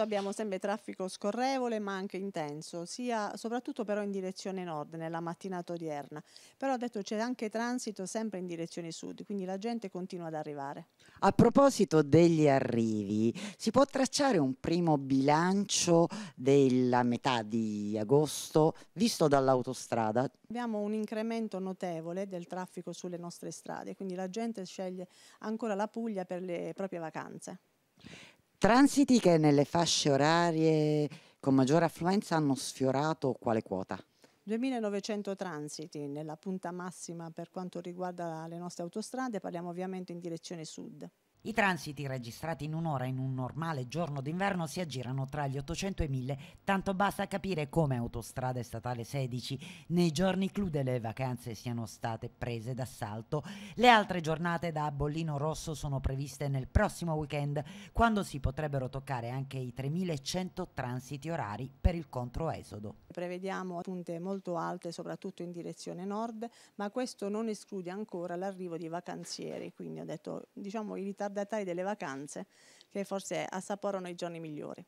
Abbiamo sempre traffico scorrevole ma anche intenso, sia, soprattutto però in direzione nord nella mattinata odierna. Però detto c'è anche transito sempre in direzione sud, quindi la gente continua ad arrivare. A proposito degli arrivi, si può tracciare un primo bilancio della metà di agosto visto dall'autostrada? Abbiamo un incremento notevole del traffico sulle nostre strade, quindi la gente sceglie ancora la Puglia per le proprie vacanze. Transiti che nelle fasce orarie con maggiore affluenza hanno sfiorato quale quota? 2.900 transiti nella punta massima per quanto riguarda le nostre autostrade, parliamo ovviamente in direzione sud. I transiti registrati in un'ora in un normale giorno d'inverno si aggirano tra gli 800 e i 1000, tanto basta capire come Autostrade Statale 16 nei giorni clou delle vacanze siano state prese d'assalto. Le altre giornate da bollino rosso sono previste nel prossimo weekend, quando si potrebbero toccare anche i 3100 transiti orari per il controesodo. Prevediamo punte molto alte, soprattutto in direzione nord, ma questo non esclude ancora l'arrivo di vacanzieri, quindi ho detto, diciamo, i ritardi ritardatari delle vacanze che forse assaporano i giorni migliori.